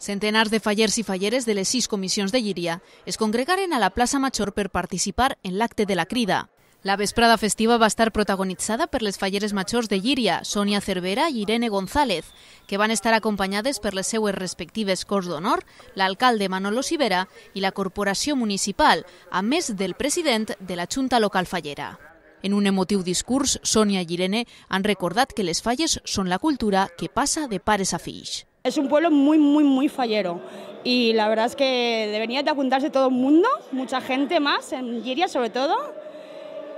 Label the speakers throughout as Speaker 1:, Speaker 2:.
Speaker 1: Centenars de fallers i falleres de les sis comissions de Llíria es congregaren a la plaça Major per participar en l'acte de la crida. La vesprada festiva va estar protagonitzada per les falleres majors de Llíria, Sònia Cervera i Irene González, que van estar acompanyades per les seues respectives cors d'honor, l'alcalde Manolo Sivera i la corporació municipal, a més del president de la Junta Local Fallera. En un emotiu discurs, Sònia i Irene han recordat que les falles són la cultura que passa de pares a fills.
Speaker 2: Es un pueblo muy, muy, muy fallero y la verdad es que debería de apuntarse todo el mundo, mucha gente más, en Giria sobre todo,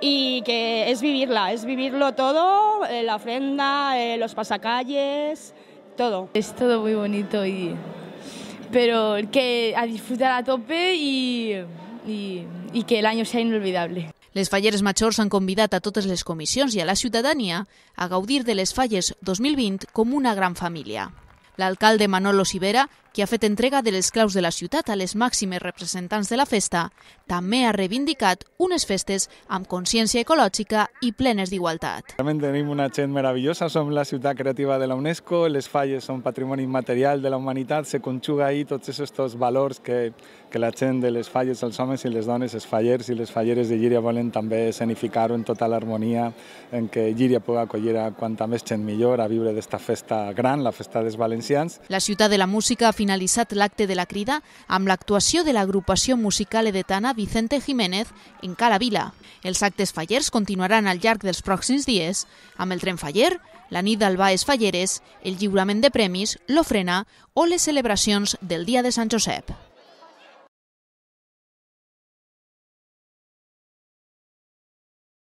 Speaker 2: y que es vivirla, es vivirlo todo, eh, la ofrenda, eh, los pasacalles, todo. Es todo muy bonito y... Pero que a disfrutar a tope y,
Speaker 1: que el año sea inolvidable. Les falleres mayores han convidat a todas las comisiones y a la ciudadanía a gaudir de les falles 2020 como una gran familia. El alcalde Manolo Sivera que ha fet entrega de les claus de la ciutat a les màximes representants de la festa, també ha reivindicat unes festes amb consciència ecològica i plenes d'igualtat.
Speaker 3: Realment tenim una gent meravellosa, som la ciutat creativa de la UNESCO, les falles són patrimoni immaterial de la humanitat, se conjuga ahí tots aquests valors que, que la gent de les falles, els homes i les dones, els fallers i les falleres de Llíria volen també escenificar-ho en tota l'harmonia, en què Llíria pugui acollir a quanta més gent millor a viure d'esta festa gran, la festa dels valencians.
Speaker 1: La ciutat de la música finalitzat l'acte de la crida amb l'actuació de l'agrupació musical edetana Vicente Jiménez en Cala Vila. Els actes fallers continuaran al llarg dels pròxims dies amb el tren faller, la nit es Falleres, el lliurament de premis,
Speaker 3: l'ofrena o les celebracions del Dia de Sant Josep.